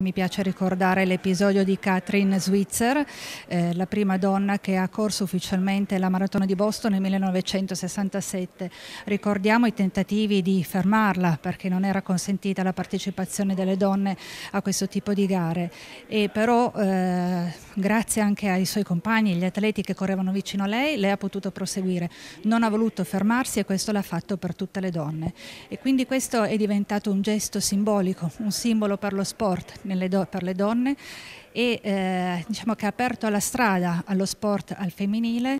Mi piace ricordare l'episodio di Katrin Switzer, eh, la prima donna che ha corso ufficialmente la maratona di Boston nel 1967. Ricordiamo i tentativi di fermarla perché non era consentita la partecipazione delle donne a questo tipo di gare. E però eh, grazie anche ai suoi compagni, gli atleti che correvano vicino a lei, lei ha potuto proseguire. Non ha voluto fermarsi e questo l'ha fatto per tutte le donne. E quindi questo è diventato un gesto simbolico, un simbolo per lo sport do, per le donne e eh, diciamo che ha aperto la strada allo sport al femminile